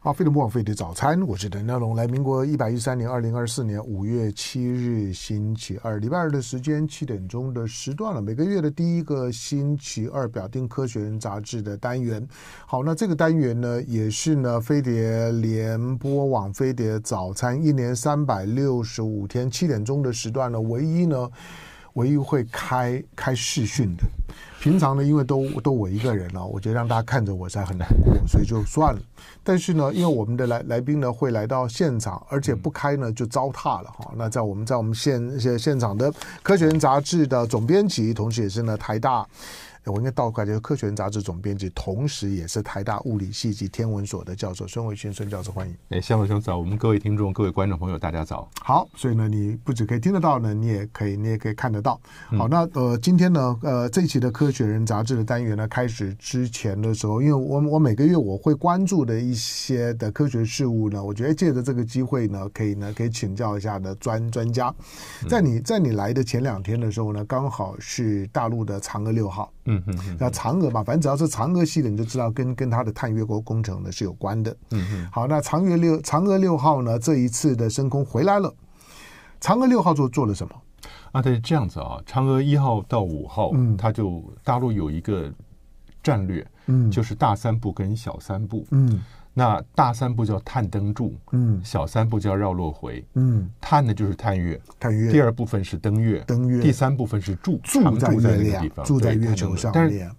啊，飞碟网飞碟早餐，我是陈家龙，来民国一百一十三年二零二四年五月七日星期二礼拜二的时间七点钟的时段了，每个月的第一个星期二表定《科学人》杂志的单元。好，那这个单元呢，也是呢飞碟联播网飞碟早餐一年三百六十五天七点钟的时段呢唯一呢。唯一会开开视讯的，平常呢，因为都都我一个人了，我觉得让大家看着我才很难过，所以就算了。但是呢，因为我们的来来宾呢会来到现场，而且不开呢就糟蹋了哈。那在我们在我们现现现场的《科学人》杂志的总编辑，同时也是呢台大。我应该倒过来，就是《科学人》杂志总编辑，同时也是台大物理系及天文所的教授孙伟勋孙教授，欢迎。哎，下午好，早，我们各位听众、各位观众朋友，大家早。好，所以呢，你不只可以听得到呢，你也可以，你也可以看得到。好，那呃，今天呢，呃，这一期的《科学人》杂志的单元呢，开始之前的时候，因为我我每个月我会关注的一些的科学事物呢，我觉得借着这个机会呢，可以呢，可以请教一下的专专家。在你在你来的前两天的时候呢，刚好是大陆的嫦娥六号，嗯。那嫦娥嘛，反正只要是嫦娥系的，你就知道跟跟它的探月国工程呢是有关的。嗯嗯。好，那嫦娥六嫦娥六号呢，这一次的升空回来了。嫦娥六号做做了什么？啊，对，这样子啊，嫦娥一号到五号，嗯，它就大陆有一个战略，嗯，就是大三步跟小三步，嗯。那大三步叫探灯柱，嗯，小三步叫绕落回，嗯，探呢就是探月，探月，第二部分是登月，登月，第三部分是住，住在月亮，住在月球上面。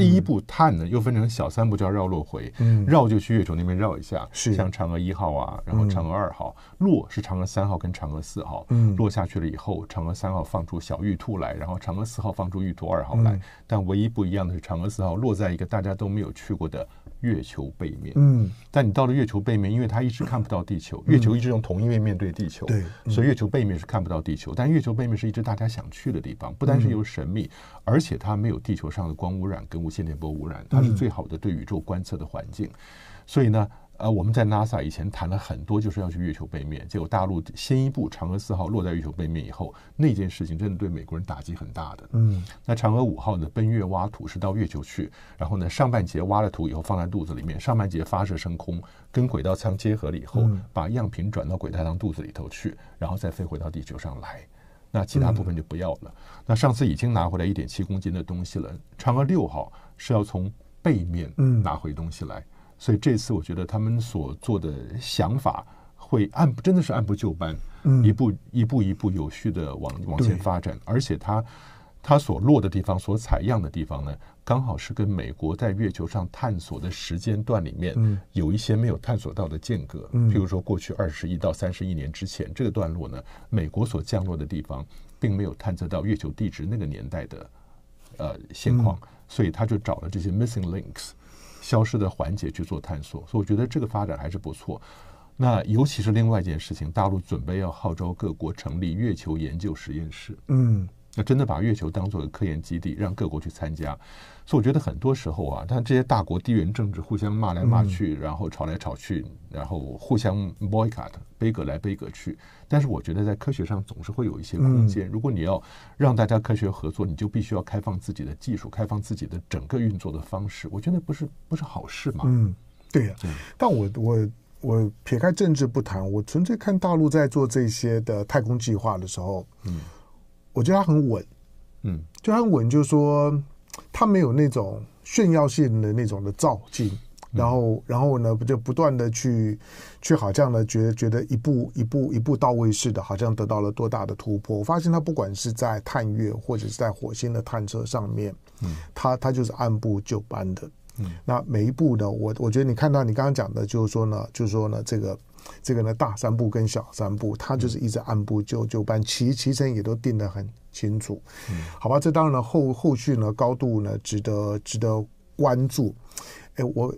第一步探呢，又分成小三步，叫绕落回。绕就去月球那边绕一下，像嫦娥一号啊，然后嫦娥二号落是嫦娥三号跟嫦娥四号。落下去了以后，嫦娥三号放出小玉兔来，然后嫦娥四号放出玉兔二号来。但唯一不一样的是，嫦娥四号落在一个大家都没有去过的月球背面。嗯，但你到了月球背面，因为它一直看不到地球，月球一直用同一面面对地球，所以月球背面是看不到地球。但月球背面是一直大家想去的地方，不单是有神秘。而且它没有地球上的光污染跟无线电波污染，它是最好的对宇宙观测的环境。所以呢，呃，我们在 NASA 以前谈了很多，就是要去月球背面。结果大陆先一步，嫦娥四号落在月球背面以后，那件事情真的对美国人打击很大的。嗯，那嫦娥五号呢，奔月挖土是到月球去，然后呢，上半截挖了土以后放在肚子里面，上半截发射升空，跟轨道舱结合了以后，把样品转到轨道舱肚子里头去，然后再飞回到地球上来。那其他部分就不要了。那上次已经拿回来一点七公斤的东西了。嫦娥六号是要从背面拿回东西来，所以这次我觉得他们所做的想法会按真的是按部就班，一步一步一步有序的往往前发展。而且它它所落的地方、所采样的地方呢？刚好是跟美国在月球上探索的时间段里面，有一些没有探索到的间隔，譬比如说过去二十亿到三十亿年之前这个段落呢，美国所降落的地方并没有探测到月球地质那个年代的呃现况，所以他就找了这些 missing links，消失的环节去做探索，所以我觉得这个发展还是不错。那尤其是另外一件事情，大陆准备要号召各国成立月球研究实验室，嗯，那真的把月球当做科研基地，让各国去参加。所以我觉得很多时候啊，但这些大国地缘政治互相骂来骂去，然后吵来吵去，然后互相 boycott、背隔来背隔去。但是我觉得在科学上总是会有一些空间。如果你要让大家科学合作，你就必须要开放自己的技术，开放自己的整个运作的方式。我觉得不是不是好事嘛。嗯，对呀。但我我我撇开政治不谈，我纯粹看大陆在做这些的太空计划的时候，嗯，我觉得它很稳，嗯，就很稳，就是说。他没有那种炫耀性的那种的造劲，然后，然后呢，不就不断的去，去好像呢，觉得觉得一步一步一步到位似的，好像得到了多大的突破。我发现他不管是在探月或者是在火星的探测上面，嗯，他他就是按部就班的，嗯，那每一步呢，我我觉得你看到你刚刚讲的，就是说呢，就是说呢，这个。这个呢，大三步跟小三步，他就是一直按部就班，其其实也都定得很清楚，好吧？这当然了，后后续呢，高度呢，值得值得关注。哎，我，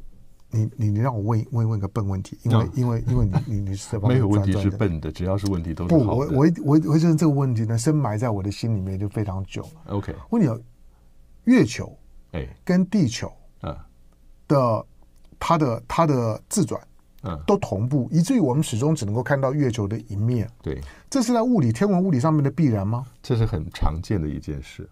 你你你让我问问问个笨问题，因为因为因为你你你是 没有问题，是笨的，只要是问题都好。不，我我我我得这个问题呢，深埋在我的心里面就非常久了。OK，问你，月球哎跟地球啊的它的它的自转。嗯，都同步，以至于我们始终只能够看到月球的一面。对，这是在物理、天文物理上面的必然吗？这是很常见的一件事，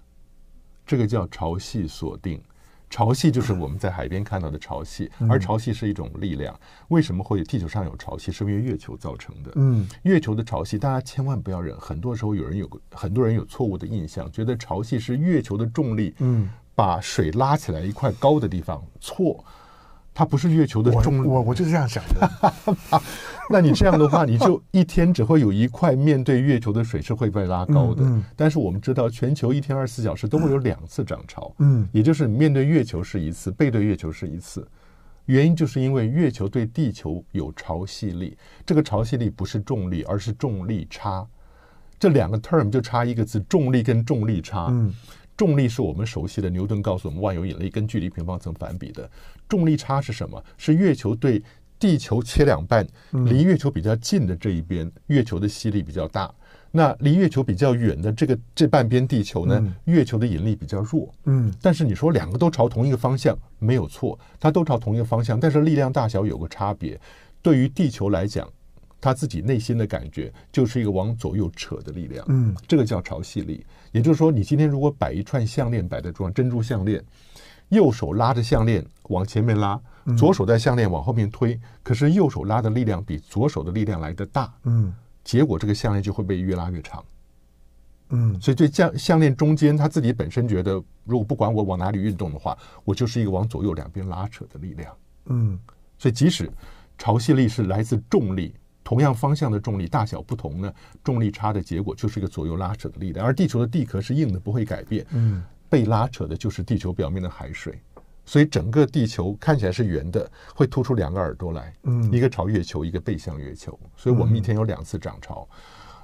这个叫潮汐锁定。潮汐就是我们在海边看到的潮汐，而潮汐是一种力量。为什么会地球上有潮汐？是因为月球造成的。嗯，月球的潮汐，大家千万不要忍。很多时候，有人有很多人有错误的印象，觉得潮汐是月球的重力，嗯，把水拉起来一块高的地方。错。它不是月球的重力，我我就是这样想的。那你这样的话，你就一天只会有一块面对月球的水是会被拉高的。但是我们知道，全球一天二十四小时都会有两次涨潮，嗯，也就是面对月球是一次，背对月球是一次。原因就是因为月球对地球有潮汐力，这个潮汐力不是重力，而是重力差，这两个 term 就差一个字，重力跟重力差，嗯。重力是我们熟悉的，牛顿告诉我们，万有引力跟距离平方成反比的。重力差是什么？是月球对地球切两半，离月球比较近的这一边，月球的吸力比较大；那离月球比较远的这个这半边地球呢，月球的引力比较弱。嗯，但是你说两个都朝同一个方向，没有错，它都朝同一个方向，但是力量大小有个差别。对于地球来讲。他自己内心的感觉就是一个往左右扯的力量，嗯，这个叫潮汐力。也就是说，你今天如果摆一串项链摆在桌上，珍珠项链，右手拉着项链往前面拉，左手在项链往后面推，可是右手拉的力量比左手的力量来的大，嗯，结果这个项链就会被越拉越长，嗯，所以这项项链中间他自己本身觉得，如果不管我往哪里运动的话，我就是一个往左右两边拉扯的力量，嗯，所以即使潮汐力是来自重力。同样方向的重力大小不同呢，重力差的结果就是一个左右拉扯的力量，而地球的地壳是硬的，不会改变，嗯，被拉扯的就是地球表面的海水，所以整个地球看起来是圆的，会突出两个耳朵来，嗯，一个朝月球，一个背向月球，所以我们一天有两次涨潮，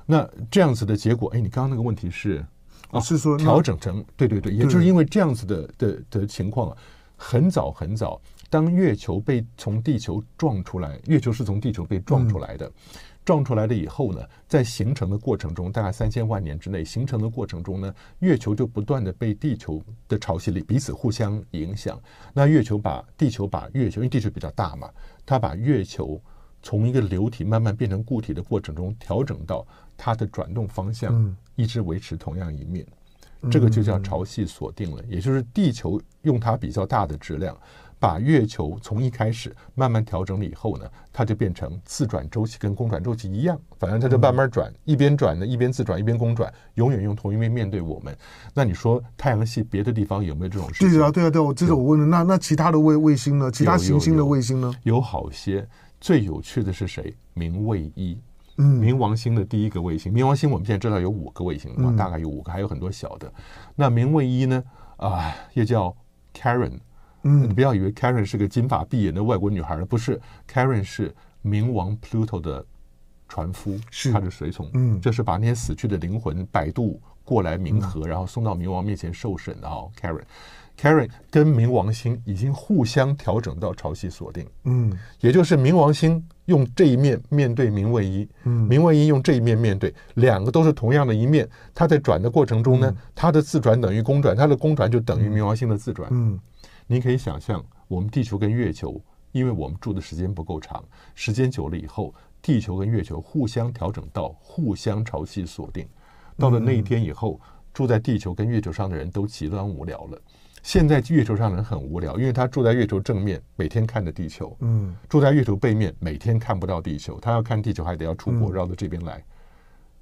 那这样子的结果，哎，你刚刚那个问题是，啊，是说调整成，对对对，也就是因为这样子的的的情况啊，很早很早。当月球被从地球撞出来，月球是从地球被撞出来的，撞出来了以后呢，在形成的过程中，大概三千万年之内形成的过程中呢，月球就不断的被地球的潮汐力彼此互相影响。那月球把地球把月球，因为地球比较大嘛，它把月球从一个流体慢慢变成固体的过程中，调整到它的转动方向，一直维持同样一面，这个就叫潮汐锁定了，也就是地球用它比较大的质量。把月球从一开始慢慢调整了以后呢，它就变成自转周期跟公转周期一样，反正它就慢慢转，一边转呢一边自转一边公转，永远用同一面面对我们。那你说太阳系别的地方有没有这种？事对啊，对啊，对啊，这是我问的。那那其他的卫卫星呢？其他行星的卫星呢？有好些，最有趣的是谁？冥卫一，嗯，冥王星的第一个卫星。冥王星我们现在知道有五个卫星嘛，大概有五个，还有很多小的。那冥卫一呢？啊，又叫 k a r e n 嗯，你不要以为 Karen 是个金发碧眼的外国女孩了，不是。Karen 是冥王 Pluto 的船夫，是他的随从。嗯，这是把那些死去的灵魂摆渡过来冥河，然后送到冥王面前受审的哦。Karen，Karen 跟冥王星已经互相调整到潮汐锁定。嗯，也就是冥王星用这一面面对冥卫一，嗯，冥卫一用这一面面对，两个都是同样的一面。它在转的过程中呢，它的自转等于公转，它的公转就等于冥王星的自转。嗯。您可以想象，我们地球跟月球，因为我们住的时间不够长，时间久了以后，地球跟月球互相调整到互相潮汐锁定。到了那一天以后，住在地球跟月球上的人都极端无聊了。现在月球上的人很无聊，因为他住在月球正面，每天看着地球。嗯。住在月球背面，每天看不到地球，他要看地球还得要出国绕到这边来。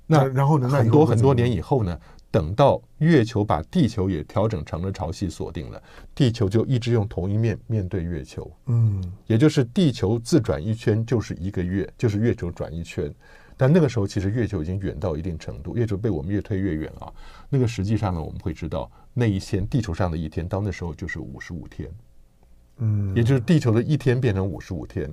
那然后呢？很多很多年以后呢？等到月球把地球也调整成了潮汐锁定了，地球就一直用同一面面对月球，嗯，也就是地球自转一圈就是一个月，就是月球转一圈。但那个时候其实月球已经远到一定程度，月球被我们越推越远啊。那个实际上呢，我们会知道那一天地球上的一天到那时候就是五十五天，嗯，也就是地球的一天变成五十五天，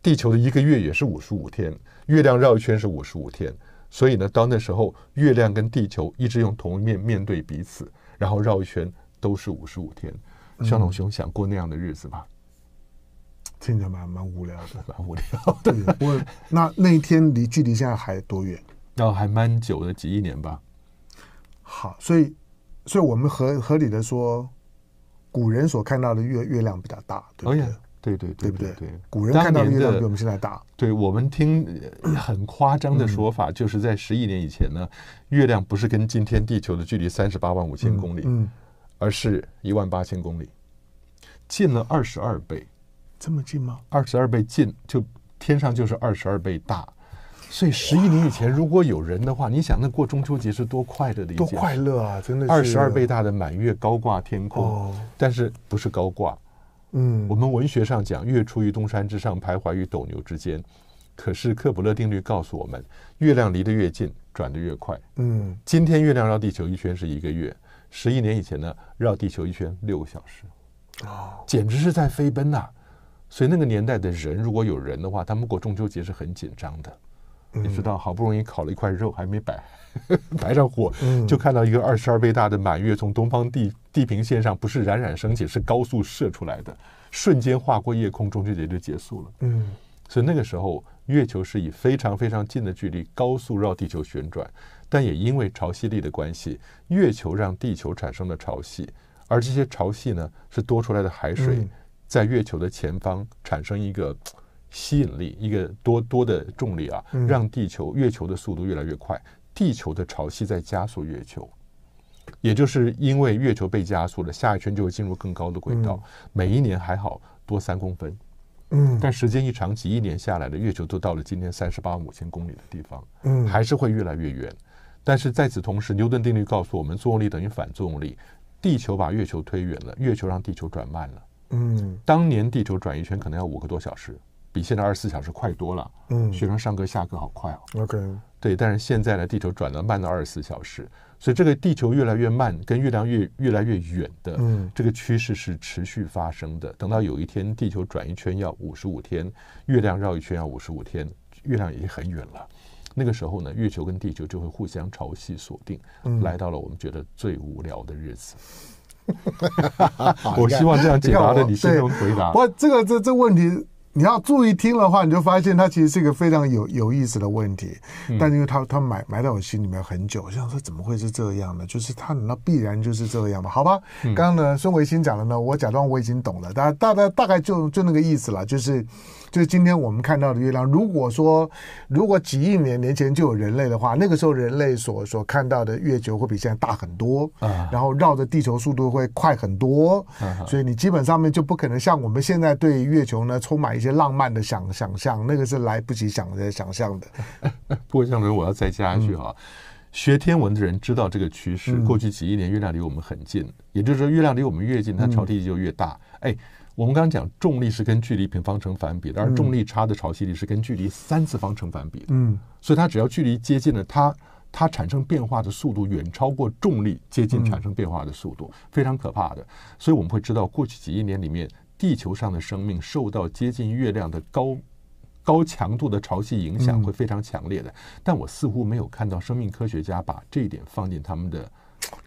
地球的一个月也是五十五天，月亮绕一圈是五十五天。所以呢，到那时候，月亮跟地球一直用同一面面对彼此，然后绕一圈都是五十五天。小龙兄想过那样的日子吗？听着蛮蛮无聊的，蛮无聊。对，那那一天离距离现在还多远？要还蛮久的，几亿年吧。好，所以，所以我们合合理的说，古人所看到的月月亮比较大，对不对？对对对，对对，古人看到月亮比我们现在大。对我们听很夸张的说法，就是在十亿年以前呢，月亮不是跟今天地球的距离三十八万五千公里，嗯，而是一万八千公里，近了二十二倍，这么近吗？二十二倍近，就天上就是二十二倍大，所以十亿年以前如果有人的话，你想那过中秋节是多快乐的一多快乐啊，真的是二十二倍大的满月高挂天空，但是不是高挂。嗯，我们文学上讲，月出于东山之上，徘徊于斗牛之间。可是科普勒定律告诉我们，月亮离得越近，转得越快。嗯，今天月亮绕地球一圈是一个月，十一年以前呢，绕地球一圈六个小时，简直是在飞奔呐！所以那个年代的人，如果有人的话，他们过中秋节是很紧张的。你知道，好不容易烤了一块肉，还没摆，摆 上火，就看到一个二十二倍大的满月从东方地地平线上，不是冉冉升起，是高速射出来的，瞬间划过夜空，中秋节就结束了。嗯，所以那个时候，月球是以非常非常近的距离高速绕地球旋转，但也因为潮汐力的关系，月球让地球产生了潮汐，而这些潮汐呢，是多出来的海水在月球的前方产生一个。吸引力一个多多的重力啊，让地球月球的速度越来越快，地球的潮汐在加速月球，也就是因为月球被加速了，下一圈就会进入更高的轨道。每一年还好多三公分，嗯，但时间一长，几亿年下来了，月球都到了今天三十八万千公里的地方，嗯，还是会越来越远。但是在此同时，牛顿定律告诉我们，作用力等于反作用力，地球把月球推远了，月球让地球转慢了，嗯，当年地球转一圈可能要五个多小时。比现在二十四小时快多了，嗯，学生上课下课好快哦。OK，对，但是现在呢，地球转的慢到二十四小时，所以这个地球越来越慢，跟月亮越越来越远的，嗯，这个趋势是持续发生的。等到有一天，地球转一圈要五十五天，月亮绕一圈要五十五天，月亮已经很远了。那个时候呢，月球跟地球就会互相潮汐锁定，嗯，来到了我们觉得最无聊的日子。我希望这样解答的，你中回答我这个这这问题。你要注意听的话，你就发现它其实是一个非常有有意思的问题。但因为它它埋埋在我心里面很久，我想说怎么会是这样呢？就是它那必然就是这样嘛，好吧？刚刚呢孙维新讲的呢，我假装我已经懂了，大大概大概就就那个意思了，就是。就是今天我们看到的月亮。如果说，如果几亿年年前就有人类的话，那个时候人类所所看到的月球会比现在大很多，然后绕着地球速度会快很多。所以你基本上面就不可能像我们现在对月球呢充满一些浪漫的想想象，那个是来不及想的想象的。不过，江总，我要再加一句啊，学天文的人知道这个趋势。过去几亿年，月亮离我们很近，也就是说，月亮离我们越近，它潮汐就越大。哎。我们刚刚讲重力是跟距离平方成反比，的，而重力差的潮汐力是跟距离三次方成反比的。嗯，所以它只要距离接近了，它它产生变化的速度远超过重力接近产生变化的速度，非常可怕的。所以我们会知道，过去几亿年里面，地球上的生命受到接近月亮的高高强度的潮汐影响会非常强烈的。但我似乎没有看到生命科学家把这一点放进他们的。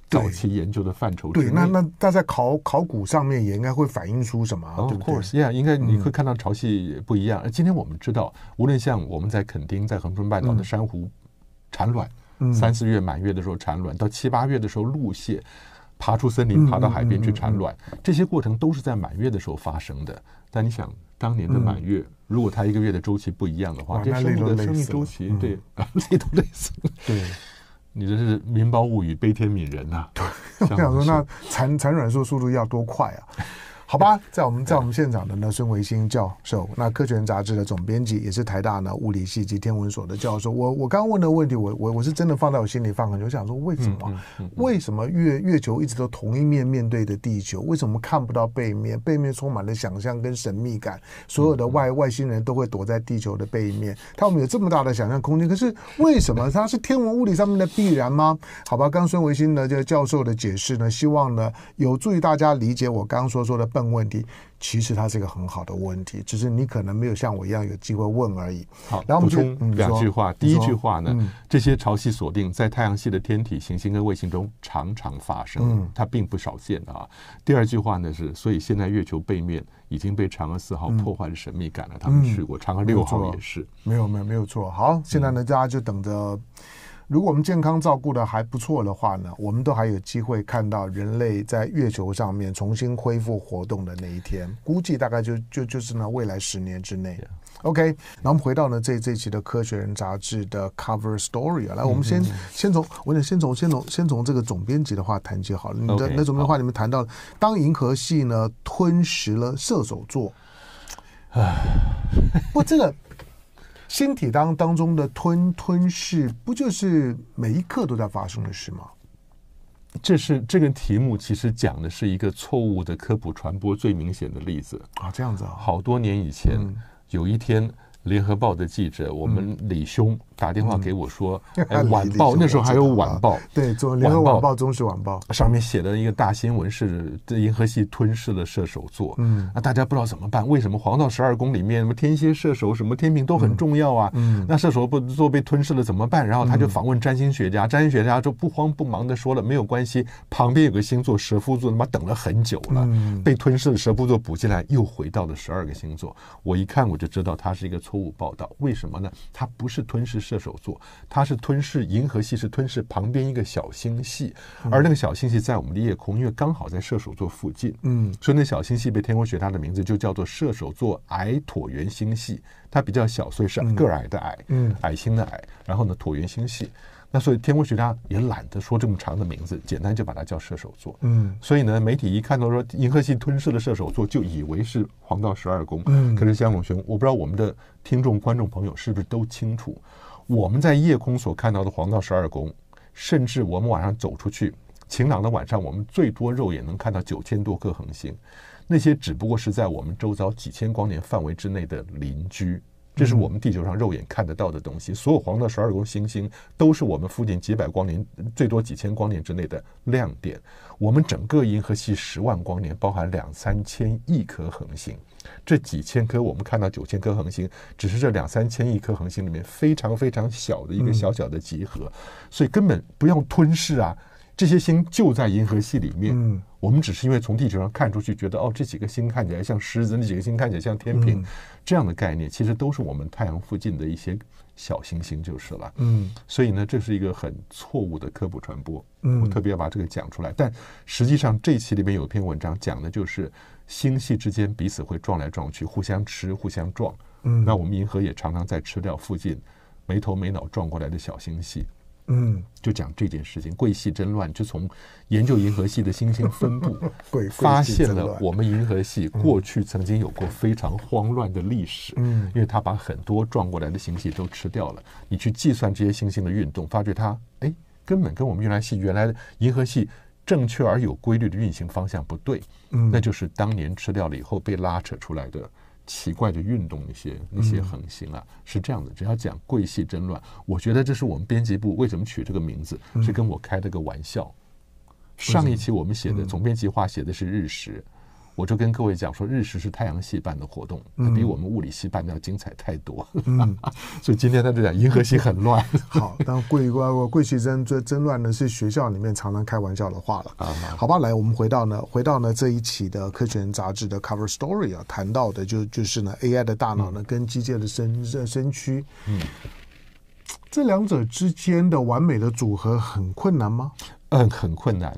早期研究的范畴，对，那那但在考考古上面也应该会反映出什么？Of course，yeah，应该你会看到潮汐不一样。今天我们知道，无论像我们在垦丁、在恒春半岛的珊瑚产卵，三四月满月的时候产卵，到七八月的时候露蟹爬出森林，爬到海边去产卵，这些过程都是在满月的时候发生的。但你想，当年的满月，如果它一个月的周期不一样的话，这生命的生命周期对，累都类似，对。你这是《民报物语》，悲天悯人呐！对，我想说，那产产卵素速度要多快啊？好吧，在我们在我们现场的呢，孙维新教授，那科学杂志的总编辑，也是台大呢物理系及天文所的教授。我我刚问的问题，我我我是真的放在我心里放很久，想说为什么？为什么月月球一直都同一面面对着地球？为什么看不到背面？背面充满了想象跟神秘感，所有的外外星人都会躲在地球的背面，他们有这么大的想象空间。可是为什么它是天文物理上面的必然吗？好吧，刚孙维新呢个教授的解释呢，希望呢有助于大家理解我刚刚所说的。问题其实它是一个很好的问题，只是你可能没有像我一样有机会问而已。好，然后补充就两句话。第一句话呢，这些潮汐锁定在太阳系的天体、行星跟卫星中常常发生，它并不少见啊。第二句话呢是，所以现在月球背面已经被嫦娥四号破坏的神秘感了，他们去过，嫦娥六号也是，没有没有没有错。好，现在呢大家就等着。如果我们健康照顾的还不错的话呢，我们都还有机会看到人类在月球上面重新恢复活动的那一天。估计大概就就就是呢，未来十年之内。OK，那我们回到呢这这期的《科学人》杂志的 Cover Story 啊，来，我们先先从，我想先从先从先从这个总编辑的话谈起好了。你的那总编话里面谈到，当银河系呢吞食了射手座，不这个。星体当当中的吞吞噬，不就是每一刻都在发生的事吗？这是这个题目，其实讲的是一个错误的科普传播最明显的例子啊！这样子啊，好多年以前，有一天。联合报的记者，我们李兄打电话给我说，哎，晚报那时候还有晚报，对，做联合晚报、中时晚报，上面写的一个大新闻是银河系吞噬了射手座，嗯，那大家不知道怎么办，为什么黄道十二宫里面什么天蝎、射手、什么天秤都很重要啊？嗯，那射手座被吞噬了怎么办？然后他就访问占星学家，占星学家就不慌不忙的说了，没有关系，旁边有个星座蛇夫座，他妈等了很久了，被吞噬的蛇夫座补进来，又回到了十二个星座。我一看我就知道他是一个。错。错误报道，为什么呢？它不是吞噬射手座，它是吞噬银河系，是吞噬旁边一个小星系，而那个小星系在我们的夜空，因为刚好在射手座附近。嗯，所以那小星系被天文学它的名字就叫做射手座矮椭圆星系。它比较小，所以是个矮的矮，嗯，矮星的矮。然后呢，椭圆星系。那所以天文学家也懒得说这么长的名字，简单就把它叫射手座，嗯。所以呢，媒体一看到说银河系吞噬了射手座，就以为是黄道十二宫。嗯。可是江龙雄，我不知道我们的听众、观众朋友是不是都清楚，我们在夜空所看到的黄道十二宫，甚至我们晚上走出去，晴朗的晚上，我们最多肉眼能看到九千多颗恒星。那些只不过是在我们周遭几千光年范围之内的邻居，这是我们地球上肉眼看得到的东西。所有黄道十二宫星星都是我们附近几百光年，最多几千光年之内的亮点。我们整个银河系十万光年，包含两三千亿颗恒星，这几千颗我们看到九千颗恒星，只是这两三千亿颗恒星里面非常非常小的一个小小的集合，所以根本不要吞噬啊！这些星就在银河系里面，我们只是因为从地球上看出去，觉得哦，这几个星看起来像狮子，那几个星看起来像天平，这样的概念其实都是我们太阳附近的一些小行星就是了。嗯，所以呢，这是一个很错误的科普传播。嗯，我特别要把这个讲出来。但实际上，这期里面有一篇文章讲的就是星系之间彼此会撞来撞去，互相吃、互相撞。嗯，那我们银河也常常在吃掉附近没头没脑撞过来的小星系。嗯，就讲这件事情，贵系真乱就从研究银河系的星星分布，发现了我们银河系过去曾经有过非常慌乱的历史。嗯，因为他把很多撞过来的星系都吃掉了，你去计算这些星星的运动，发觉它哎，根本跟我们原来系原来的银河系正确而有规律的运行方向不对。嗯，那就是当年吃掉了以后被拉扯出来的。奇怪的运动，一些那些横行啊，是这样的。只要讲桂系争乱，我觉得这是我们编辑部为什么取这个名字，是跟我开的个玩笑。上一期我们写的总编辑话写的是日食。我就跟各位讲说，日食是太阳系办的活动，比我们物理系办的要精彩太多。嗯，所以今天在这讲银河系很乱。好，当贵贵贵先生最真乱呢，是学校里面常常开玩笑的话了。啊，好吧，来，我们回到呢，回到呢这一期的《科学人》杂志的 Cover Story 啊，谈到的就就是呢 AI 的大脑呢跟机械的身身躯，嗯，这两者之间的完美的组合很困难吗？嗯，很困难。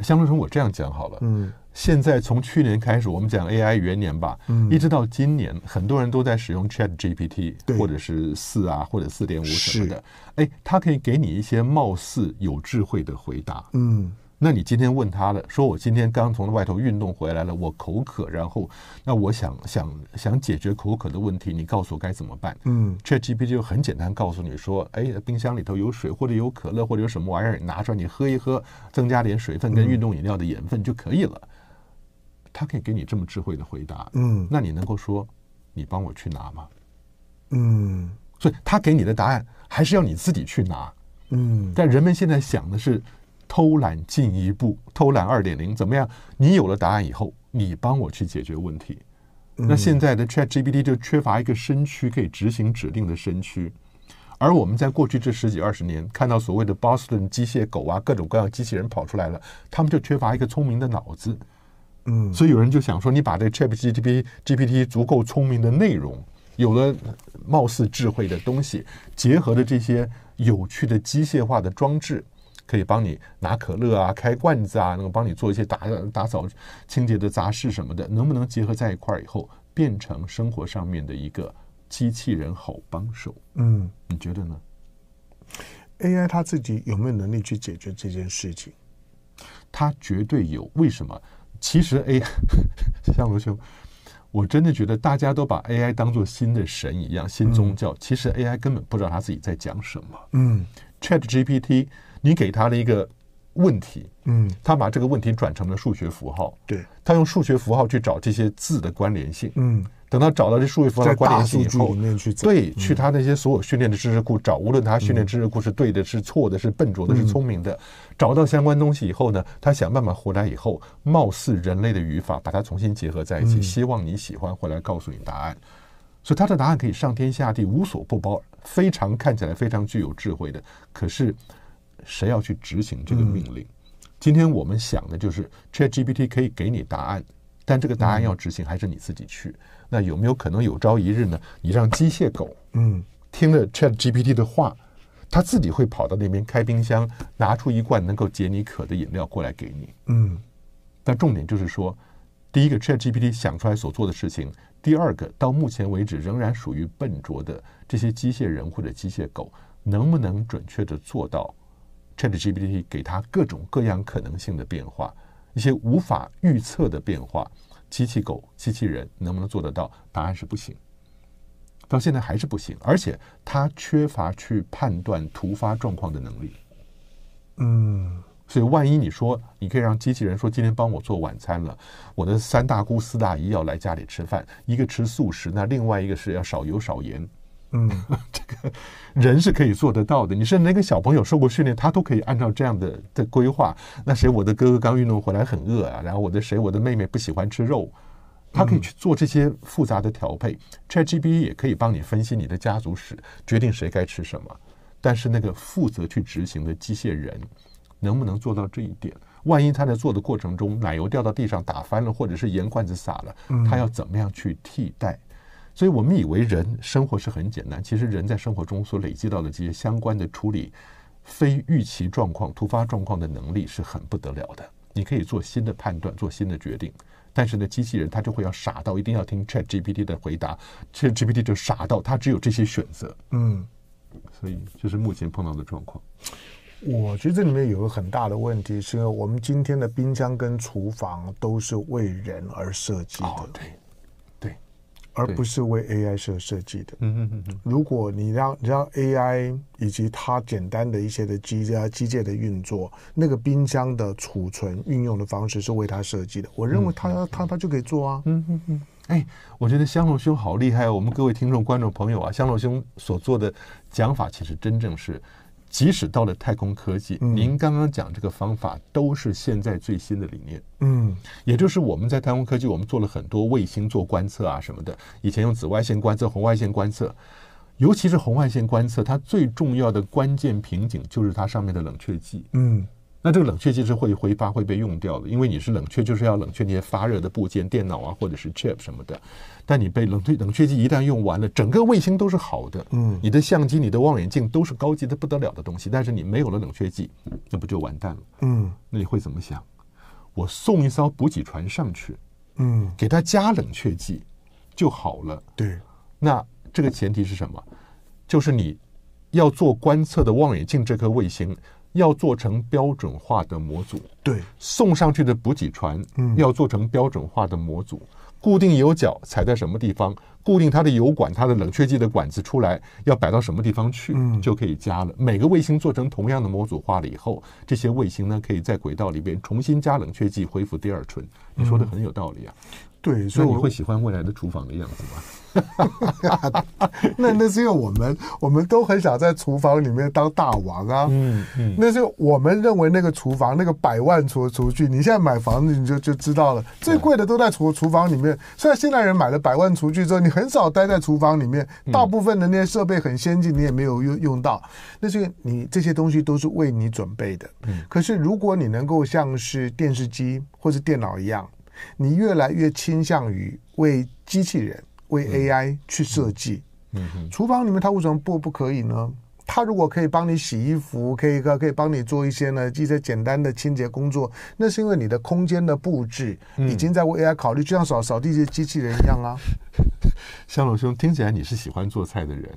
相当于我这样讲好了，嗯。现在从去年开始，我们讲 AI 元年吧，一直到今年，很多人都在使用 Chat GPT，或者是四啊，或者四点五。么的，哎，它可以给你一些貌似有智慧的回答。嗯，那你今天问他了，说我今天刚从外头运动回来了，我口渴，然后那我想想想解决口渴的问题，你告诉我该怎么办？嗯，Chat GPT 就很简单告诉你说，哎，冰箱里头有水，或者有可乐，或者有什么玩意儿拿出来，你喝一喝，增加点水分跟运动饮料的盐分就可以了。他可以给你这么智慧的回答，嗯，那你能够说，你帮我去拿吗？嗯，所以他给你的答案还是要你自己去拿，嗯。但人们现在想的是偷懒进一步，偷懒二点零怎么样？你有了答案以后，你帮我去解决问题。那现在的 ChatGPT 就缺乏一个身躯可以执行指令的身躯，而我们在过去这十几二十年看到所谓的 Boston 机械狗啊，各种各样机器人跑出来了，他们就缺乏一个聪明的脑子。嗯，所以有人就想说，你把这个 Chat G T P G P T 足够聪明的内容，有了貌似智慧的东西，结合的这些有趣的机械化的装置，可以帮你拿可乐啊、开罐子啊，能够帮你做一些打打扫、清洁的杂事什么的，能不能结合在一块儿以后变成生活上面的一个机器人好帮手？嗯，你觉得呢？A I 它自己有没有能力去解决这件事情？它绝对有，为什么？其实 A，像罗兄，我真的觉得大家都把 AI 当做新的神一样，新宗教。其实 AI 根本不知道他自己在讲什么。嗯，ChatGPT，你给他了一个问题，嗯，他把这个问题转成了数学符号，对，他用数学符号去找这些字的关联性，嗯。等到找到这数位符的关联以后，对，去他那些所有训练的知识库找，无论他训练知识库是对的、是错的、是笨拙的、是聪明的，找到相关东西以后呢，他想办法回来以后，貌似人类的语法把它重新结合在一起，希望你喜欢回来告诉你答案。所以他的答案可以上天下地无所不包，非常看起来非常具有智慧的。可是谁要去执行这个命令？今天我们想的就是 ChatGPT 可以给你答案，但这个答案要执行还是你自己去。那有没有可能有朝一日呢？你让机械狗，嗯，听了 Chat GPT 的话，它自己会跑到那边开冰箱，拿出一罐能够解你渴的饮料过来给你。嗯。那重点就是说，第一个 Chat GPT 想出来所做的事情，第二个到目前为止仍然属于笨拙的这些机械人或者机械狗，能不能准确的做到 Chat GPT 给它各种各样可能性的变化，一些无法预测的变化？机器狗、机器人能不能做得到？答案是不行，到现在还是不行。而且它缺乏去判断突发状况的能力。嗯，所以万一你说，你可以让机器人说：“今天帮我做晚餐了，我的三大姑四大姨要来家里吃饭，一个吃素食，那另外一个是要少油少盐。”嗯，这个人是可以做得到的。你是那个小朋友受过训练，他都可以按照这样的的规划。那谁，我的哥哥刚运动回来很饿啊，然后我的谁，我的妹妹不喜欢吃肉，他可以去做这些复杂的调配。ChatGPT 也可以帮你分析你的家族史，决定谁该吃什么。但是那个负责去执行的机械人，能不能做到这一点？万一他在做的过程中，奶油掉到地上打翻了，或者是盐罐子洒了，他要怎么样去替代？所以我们以为人生活是很简单，其实人在生活中所累积到的这些相关的处理非预期状况、突发状况的能力是很不得了的。你可以做新的判断，做新的决定，但是呢，机器人他就会要傻到一定要听 Chat GPT 的回答，Chat GPT 就傻到他只有这些选择。嗯，所以这是目前碰到的状况。我觉得这里面有个很大的问题，是我们今天的冰箱跟厨房都是为人而设计的。对。而不是为 AI 设设计的。嗯嗯嗯，如果你让让 AI 以及它简单的一些的机啊机械的运作，那个冰箱的储存运用的方式是为它设计的，我认为它它它就可以做啊。嗯嗯嗯。哎，我觉得香龙兄好厉害哦！我们各位听众观众朋友啊，香龙兄所做的讲法，其实真正是。即使到了太空科技，您刚刚讲这个方法都是现在最新的理念。嗯，也就是我们在太空科技，我们做了很多卫星做观测啊什么的。以前用紫外线观测、红外线观测，尤其是红外线观测，它最重要的关键瓶颈就是它上面的冷却剂。嗯，那这个冷却剂是会挥发会被用掉的，因为你是冷却就是要冷却那些发热的部件，电脑啊或者是 chip 什么的。但你被冷退冷却剂一旦用完了，整个卫星都是好的。嗯，你的相机、你的望远镜都是高级的不得了的东西，但是你没有了冷却剂，那不就完蛋了？嗯，那你会怎么想？我送一艘补给船上去，嗯，给它加冷却剂就好了。对。那这个前提是什么？就是你要做观测的望远镜这颗卫星要做成标准化的模组。对。送上去的补给船要做成标准化的模组。固定油脚踩在什么地方，固定它的油管、它的冷却剂的管子出来要摆到什么地方去，就可以加了。每个卫星做成同样的模组化了以后，这些卫星呢可以在轨道里边重新加冷却剂，恢复第二春。你说的很有道理啊。对，所以我会喜欢未来的厨房的样子吗？那那是因为我们我们都很想在厨房里面当大王啊。嗯嗯，那是我们认为那个厨房那个百万厨厨具。你现在买房子你就就知道了，最贵的都在厨厨房里面。虽然现在人买了百万厨具之后，你很少待在厨房里面，大部分的那些设备很先进，你也没有用用到。那为你这些东西都是为你准备的。嗯，可是如果你能够像是电视机或者电脑一样。你越来越倾向于为机器人、为 AI 去设计。嗯，厨房里面它为什么不不可以呢？它如果可以帮你洗衣服，可以可可以帮你做一些呢一些简单的清洁工作，那是因为你的空间的布置已经在为 AI 考虑，就像扫扫地机机器人一样啊。香 龙兄，听起来你是喜欢做菜的人。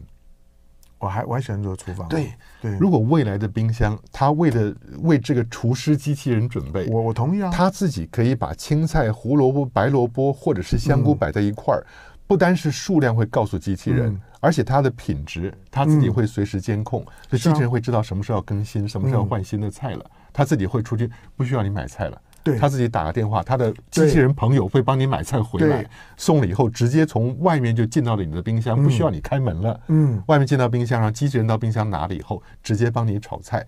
我还我还喜欢做厨房。对对，如果未来的冰箱，它为了为这个厨师机器人准备，我我同意啊。它自己可以把青菜、胡萝卜、白萝卜或者是香菇摆在一块儿，不单是数量会告诉机器人，而且它的品质，它自己会随时监控，所以机器人会知道什么时候要更新，什么时候要换新的菜了，它自己会出去，不需要你买菜了。他自己打个电话，他的机器人朋友会帮你买菜回来，送了以后直接从外面就进到了你的冰箱，不需要你开门了。嗯，外面进到冰箱，然后机器人到冰箱拿了以后，直接帮你炒菜，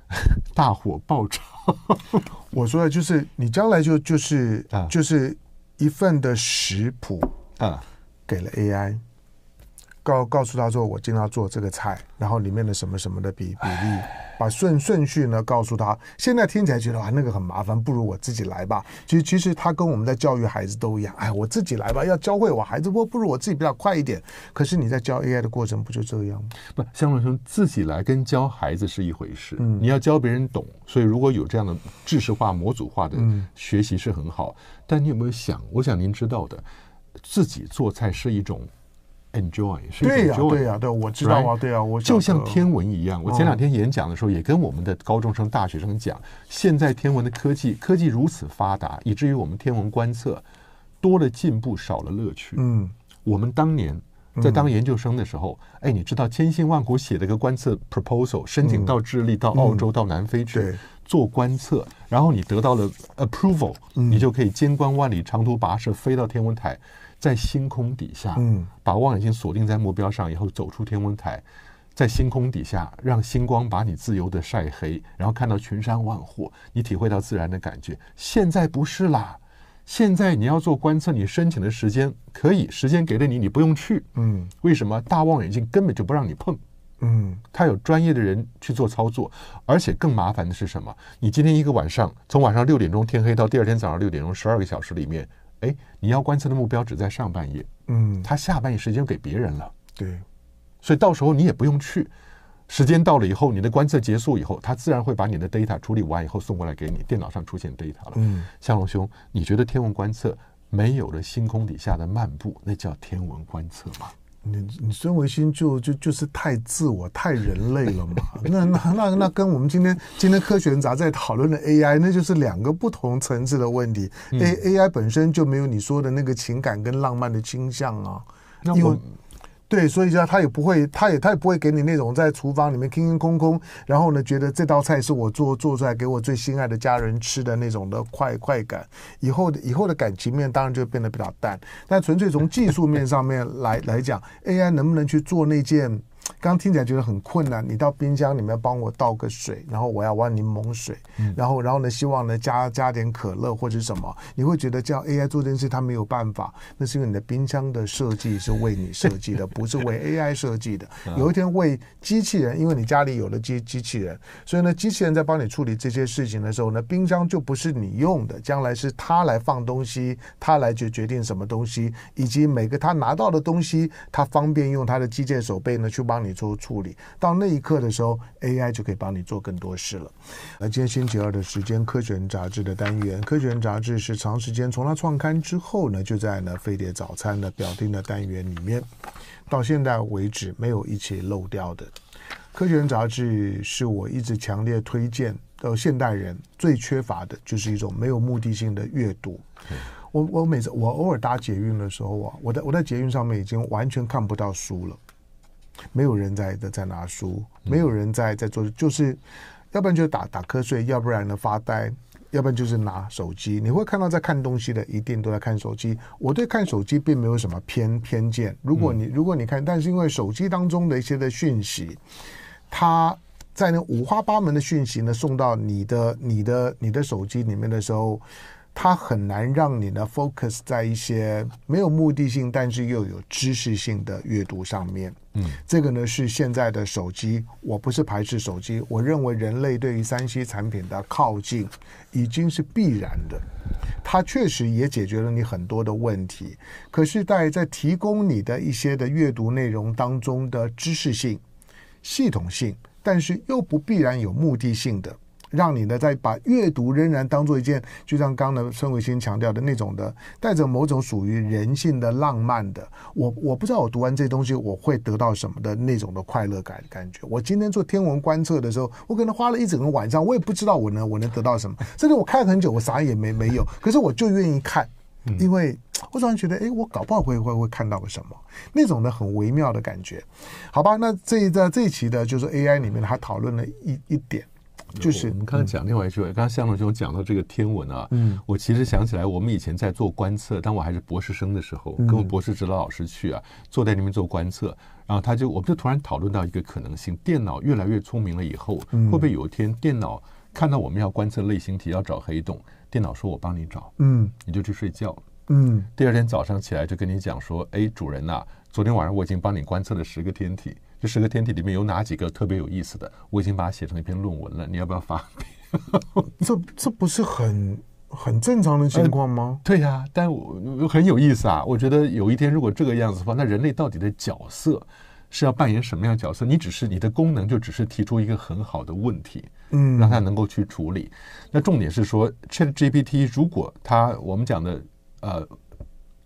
大火爆炒。我说的就是，你将来就就是就是一份的食谱啊，给了 AI。告告诉他说我经常做这个菜，然后里面的什么什么的比比例，把顺顺序呢告诉他。现在听起来觉得啊，那个很麻烦，不如我自己来吧。其实其实他跟我们在教育孩子都一样，哎，我自己来吧。要教会我孩子，不不如我自己比较快一点。可是你在教 AI 的过程不就这样吗？不，向老师，自己来跟教孩子是一回事。嗯，你要教别人懂，所以如果有这样的知识化、模组化的学习是很好。但你有没有想？我想您知道的，自己做菜是一种。Enjoy，对呀对呀对，我知道啊，对啊，我就像天文一样，我前两天演讲的时候也跟我们的高中生、大学生讲，现在天文的科技科技如此发达，以至于我们天文观测多了进步，少了乐趣。嗯，我们当年在当研究生的时候，哎，你知道千辛万苦写了个观测 proposal，申请到智利、到澳洲、到南非去做观测，然后你得到了 approval，你就可以监关万里，长途跋涉飞到天文台。在星空底下，嗯，把望远镜锁定在目标上以后，走出天文台，在星空底下，让星光把你自由的晒黑，然后看到群山万户，你体会到自然的感觉。现在不是啦，现在你要做观测，你申请的时间可以，时间给了你，你不用去，嗯，为什么？大望远镜根本就不让你碰，嗯，他有专业的人去做操作，而且更麻烦的是什么？你今天一个晚上，从晚上六点钟天黑到第二天早上六点钟，十二个小时里面。哎，你要观测的目标只在上半夜，嗯，他下半夜时间给别人了，对，所以到时候你也不用去，时间到了以后，你的观测结束以后，他自然会把你的 data 处理完以后送过来给你，电脑上出现 data 了。嗯，向龙兄，你觉得天文观测没有了星空底下的漫步，那叫天文观测吗？你你孙维新就就就是太自我太人类了嘛？那那那那跟我们今天今天科学人杂志讨论的 AI，那就是两个不同层次的问题。A AI 本身就没有你说的那个情感跟浪漫的倾向啊。那我。对，所以说他也不会，他也他也不会给你那种在厨房里面空清空空，然后呢，觉得这道菜是我做做出来给我最心爱的家人吃的那种的快快感。以后以后的感情面当然就变得比较淡，但纯粹从技术面上面来来讲，AI 能不能去做那件？刚听起来觉得很困难。你到冰箱里面帮我倒个水，然后我要挖柠檬水，嗯、然后然后呢，希望呢加加点可乐或者什么。你会觉得叫 AI 做这件事，它没有办法。那是因为你的冰箱的设计是为你设计的，不是为 AI 设计的。有一天为机器人，因为你家里有了机机器人，所以呢，机器人在帮你处理这些事情的时候呢，冰箱就不是你用的，将来是他来放东西，他来决决定什么东西，以及每个他拿到的东西，他方便用他的机械手背呢去把。帮你做处理，到那一刻的时候，AI 就可以帮你做更多事了。而今天星期二的时间，《科学人》杂志的单元，《科学人》杂志是长时间从它创刊之后呢，就在呢《飞碟早餐》的表定的单元里面，到现在为止没有一起漏掉的。《科学人》杂志是我一直强烈推荐的。现代人最缺乏的就是一种没有目的性的阅读。我我每次我偶尔搭捷运的时候啊，我在我在捷运上面已经完全看不到书了。没有人在在拿书，没有人在在做，就是，要不然就是打打瞌睡，要不然呢发呆，要不然就是拿手机。你会看到在看东西的，一定都在看手机。我对看手机并没有什么偏偏见。如果你如果你看，但是因为手机当中的一些的讯息，它在那五花八门的讯息呢送到你的你的你的手机里面的时候。它很难让你呢 focus 在一些没有目的性，但是又有知识性的阅读上面。嗯，这个呢是现在的手机。我不是排斥手机，我认为人类对于三 C 产品的靠近已经是必然的。它确实也解决了你很多的问题，可是在在提供你的一些的阅读内容当中的知识性、系统性，但是又不必然有目的性的。让你呢，在把阅读仍然当做一件，就像刚刚孙伟新强调的那种的，带着某种属于人性的浪漫的。我我不知道我读完这东西我会得到什么的那种的快乐感感觉。我今天做天文观测的时候，我可能花了一整个晚上，我也不知道我能我能得到什么。甚至我看了很久，我啥也没没有，可是我就愿意看，因为我突然觉得，哎，我搞不好会会会看到个什么那种的很微妙的感觉。好吧，那这在这一期的，就是 AI 里面还讨论了一一点。就是我们刚才讲另外一句，话，刚刚向老师讲到这个天文啊，嗯，我其实想起来，我们以前在做观测，当我还是博士生的时候，跟我博士指导老师去啊，坐在那边做观测，然后他就我们就突然讨论到一个可能性：电脑越来越聪明了以后，会不会有一天电脑看到我们要观测类型题要找黑洞，电脑说我帮你找，嗯，你就去睡觉，嗯，第二天早上起来就跟你讲说，哎，主人呐，昨天晚上我已经帮你观测了十个天体。这十个天体里面有哪几个特别有意思的？我已经把它写成一篇论文了，你要不要发 这这不是很很正常的情况吗？对呀，但我很有意思啊！我觉得有一天如果这个样子的话，那人类到底的角色是要扮演什么样角色？你只是你的功能就只是提出一个很好的问题，嗯，让它能够去处理。那重点是说，ChatGPT 如果它我们讲的呃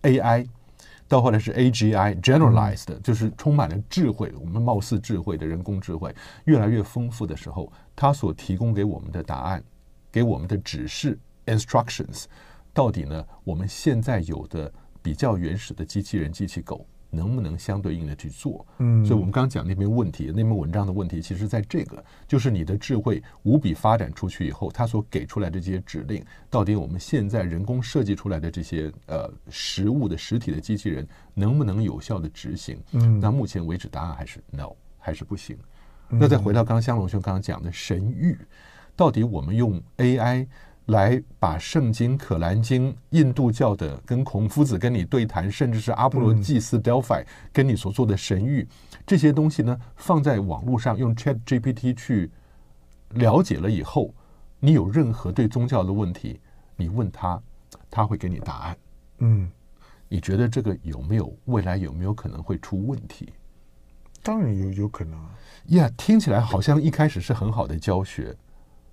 AI。到后来是 AGI generalized，就是充满了智慧，我们貌似智慧的人工智慧越来越丰富的时候，它所提供给我们的答案，给我们的指示 instructions，到底呢？我们现在有的比较原始的机器人机器狗。能不能相对应的去做？嗯，所以我们刚刚讲那篇问题，那篇文章的问题，其实在这个，就是你的智慧无比发展出去以后，它所给出来的这些指令，到底我们现在人工设计出来的这些呃实物的实体的机器人，能不能有效的执行？嗯，那目前为止答案还是 no，还是不行。那再回到刚刚香龙兄刚刚讲的神域，到底我们用 AI？来把圣经、《可兰经》、印度教的跟孔夫子跟你对谈，甚至是阿波罗祭祀德尔斐跟你所做的神谕这些东西呢，放在网络上用 ChatGPT 去了解了以后，你有任何对宗教的问题，你问他，他会给你答案。嗯，你觉得这个有没有未来有没有可能会出问题？当然有有可能啊。呀，听起来好像一开始是很好的教学。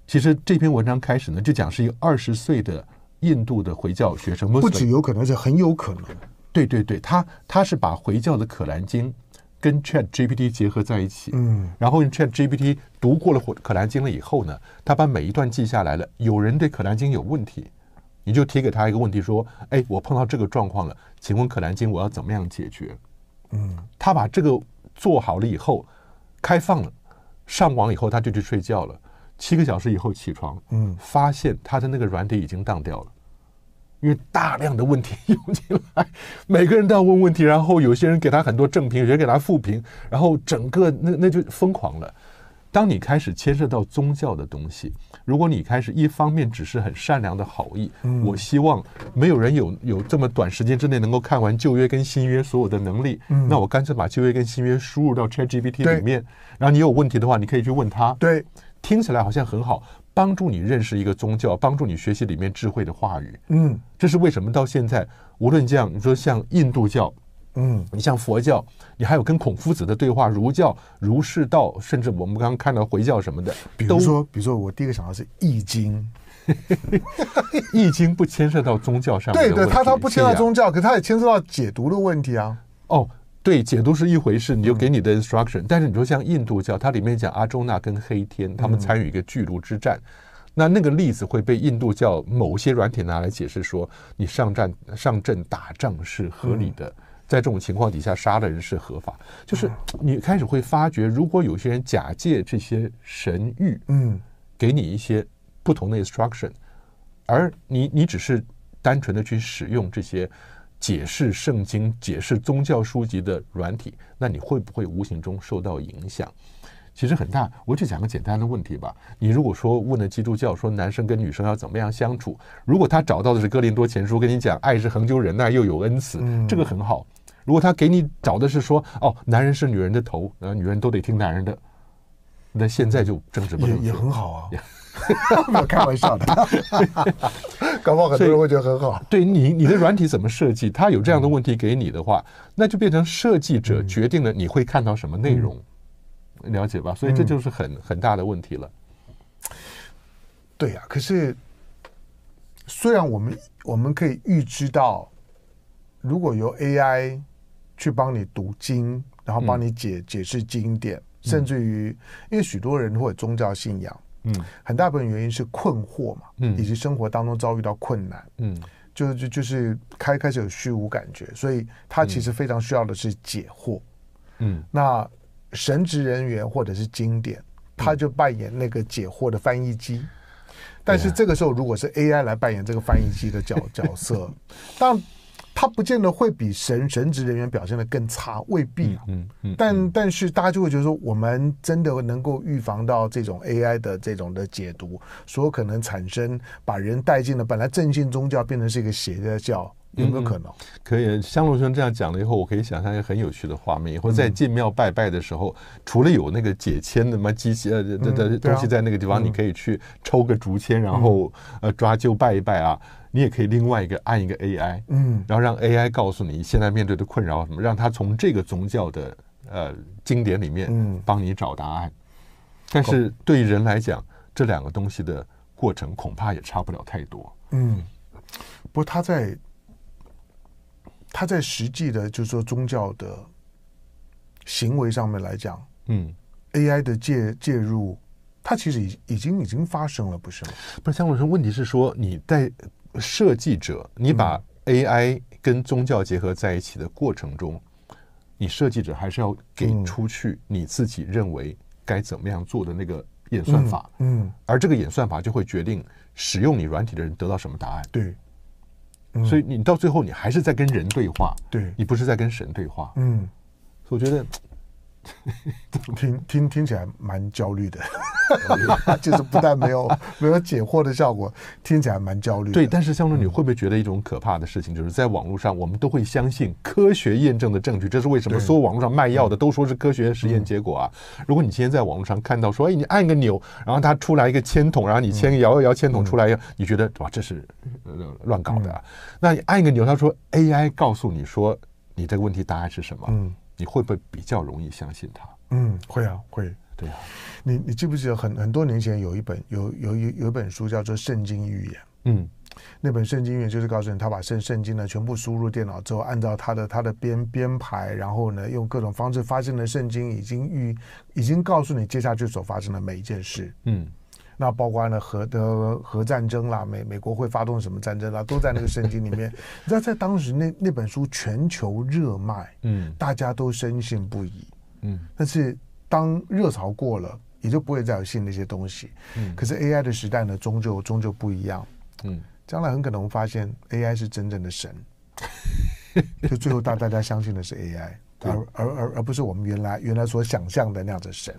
其实这篇文章开始呢，就讲是一个二十岁的印度的回教学生，不止有可能，是很有可能。对对对，他他是把回教的可兰经跟 Chat GPT 结合在一起，嗯，然后用 Chat GPT 读过了可兰经了以后呢，他把每一段记下来了。有人对可兰经有问题，你就提给他一个问题，说：“哎，我碰到这个状况了，请问可兰经我要怎么样解决？”嗯，他把这个做好了以后，开放了，上网以后他就去睡觉了。七个小时以后起床，嗯，发现他的那个软体已经当掉了，因为大量的问题涌进来，每个人都要问问题，然后有些人给他很多正评，有人给他负评，然后整个那那就疯狂了。当你开始牵涉到宗教的东西，如果你开始一方面只是很善良的好意，我希望没有人有有这么短时间之内能够看完旧约跟新约所有的能力，那我干脆把旧约跟新约输入到 ChatGPT 里面，然后你有问题的话，你可以去问他。对。听起来好像很好，帮助你认识一个宗教，帮助你学习里面智慧的话语。嗯，这是为什么到现在，无论这样，你说像印度教，嗯，你像佛教，你还有跟孔夫子的对话，儒教、儒释道，甚至我们刚刚看到回教什么的，比如说，比如说我第一个想到是《易经》，《易经》不牵涉到宗教上，对对，它它不牵涉宗教，可它也牵涉到解读的问题啊。哦。对，解读是一回事，你就给你的 instruction，但是你说像印度教，它里面讲阿周那跟黑天他们参与一个巨鹿之战，那那个例子会被印度教某些软体拿来解释说，你上战上阵打仗是合理的，在这种情况底下杀的人是合法，就是你开始会发觉，如果有些人假借这些神谕，嗯，给你一些不同的 instruction，而你你只是单纯的去使用这些。解释圣经、解释宗教书籍的软体，那你会不会无形中受到影响？其实很大。我就讲个简单的问题吧：你如果说问了基督教，说男生跟女生要怎么样相处，如果他找到的是《哥林多前书》，跟你讲爱是恒久忍耐又有恩慈，这个很好；如果他给你找的是说哦，男人是女人的头，呃，女人都得听男人的，那现在就政治不也也很好啊。我开玩笑的，搞不好很多人会觉得很好。对你，你的软体怎么设计？他有这样的问题给你的话，那就变成设计者决定了你会看到什么内容，了解吧？所以这就是很很大的问题了。对呀，可是虽然我们我们可以预知到，如果由 AI 去帮你读经，然后帮你解解释经典，甚至于因为许多人会有宗教信仰。嗯，很大部分原因是困惑嘛，嗯，以及生活当中遭遇到困难，嗯，就就就是开开始有虚无感觉，所以他其实非常需要的是解惑，嗯，那神职人员或者是经典，他就扮演那个解惑的翻译机，但是这个时候如果是 AI 来扮演这个翻译机的角 角色，当。他不见得会比神神职人员表现的更差，未必啊。嗯嗯。但但是大家就会觉得说，我们真的能够预防到这种 AI 的这种的解读，所有可能产生把人带进了本来正信宗教变成是一个邪教，有没有可能？可以，香炉兄这样讲了以后，我可以想象一个很有趣的画面：以后在进庙拜拜的时候，除了有那个解签的嘛机器呃的东西在那个地方，你可以去抽个竹签，然后呃抓阄拜一拜啊。你也可以另外一个按一个 AI，嗯，然后让 AI 告诉你现在面对的困扰什么，让他从这个宗教的呃经典里面帮你找答案。但是对人来讲，这两个东西的过程恐怕也差不了太多。嗯，不过他在他在实际的就是说宗教的行为上面来讲，嗯，AI 的介介入，它其实已已经已经发生了，不是吗？不是像老师，问题是说你在。设计者，你把 AI 跟宗教结合在一起的过程中，你设计者还是要给出去你自己认为该怎么样做的那个演算法，嗯，而这个演算法就会决定使用你软体的人得到什么答案，对，所以你到最后你还是在跟人对话，对你不是在跟神对话，嗯，所以我觉得。听听听起来蛮焦虑的，就是不但没有 没有解惑的效果，听起来蛮焦虑。对，但是相中你会不会觉得一种可怕的事情，就是在网络上，我们都会相信科学验证的证据。这是为什么？所有网络上卖药的都说是科学实验结果啊。如果你今天在网络上看到说，哎，你按个钮，然后它出来一个铅筒，然后你签摇一摇铅筒出来，你觉得哇，这是乱搞的。那你按一个钮，他说 AI 告诉你说你这个问题答案是什么？嗯。你会不会比较容易相信他？嗯，会啊，会，对啊。你你记不记得很很多年前有一本有有一有一本书叫做《圣经预言》？嗯，那本《圣经预言》就是告诉你，他把圣圣经呢全部输入电脑之后，按照他的他的编编排，然后呢用各种方式发现的圣经已经预已经告诉你接下去所发生的每一件事。嗯。那包括呢核的核战争啦，美美国会发动什么战争啦，都在那个圣经里面。你知道，在当时那那本书全球热卖，嗯，大家都深信不疑，嗯。但是当热潮过了，也就不会再有信那些东西。嗯。可是 AI 的时代呢，终究终究不一样。嗯。将来很可能发现 AI 是真正的神，就最后大大家相信的是 AI。而而而而不是我们原来原来所想象的那样的神，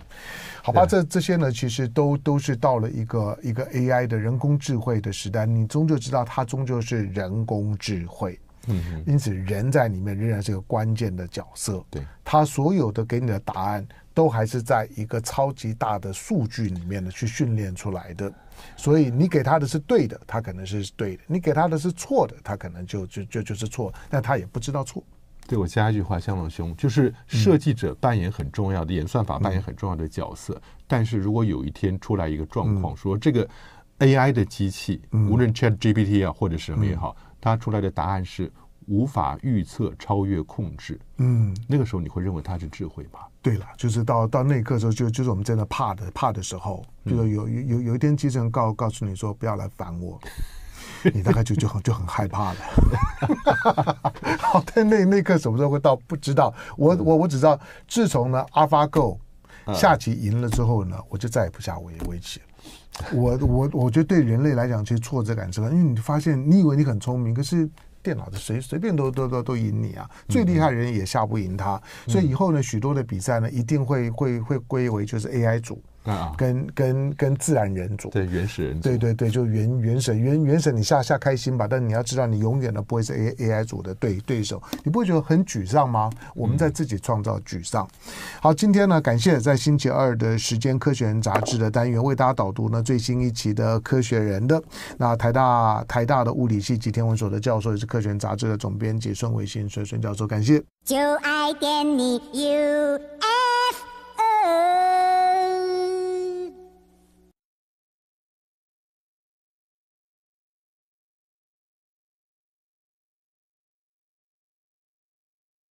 好吧，这这些呢，其实都都是到了一个一个 AI 的人工智慧的时代，你终究知道它终究是人工智慧，嗯，因此人在里面仍然是个关键的角色，对，它所有的给你的答案都还是在一个超级大的数据里面的去训练出来的，所以你给他的是对的，他可能是对的，你给他的是错的，他可能就就就就是错，但他也不知道错。对我加一句话，向龙兄，就是设计者扮演很重要的，演算法扮演很重要的角色。但是如果有一天出来一个状况，说这个 AI 的机器，无论 ChatGPT 啊或者什么也好，它出来的答案是无法预测、超越控制。嗯，那个时候你会认为它是智慧吗？对了，就是到到那一刻时候，就就是我们真的怕的怕的时候，就是有有有有一天器人告告诉你说，不要来烦我。你大概就就很就很害怕了。好，但那那刻什么时候会到？不知道。我我我只知道，自从呢，阿 Go 下棋赢了之后呢，我就再也不下围棋。我我我觉得对人类来讲，其实挫折感是，因为你发现你以为你很聪明，可是电脑的随随便都都都都赢你啊！最厉害的人也下不赢他，所以以后呢，许多的比赛呢，一定会会会归为就是 AI 组。跟跟跟自然人组，对原始人组，对对对，就原原神原原神，你下下开心吧，但你要知道，你永远都不会是 A A I 组的对对手，你不会觉得很沮丧吗？我们在自己创造沮丧。好，今天呢，感谢在星期二的时间，《科学人》杂志的单元为大家导读呢最新一期的《科学人》的那台大台大的物理系及天文所的教授，也是《科学人》杂志的总编辑孙伟新孙孙教授，感谢。就爱给你 U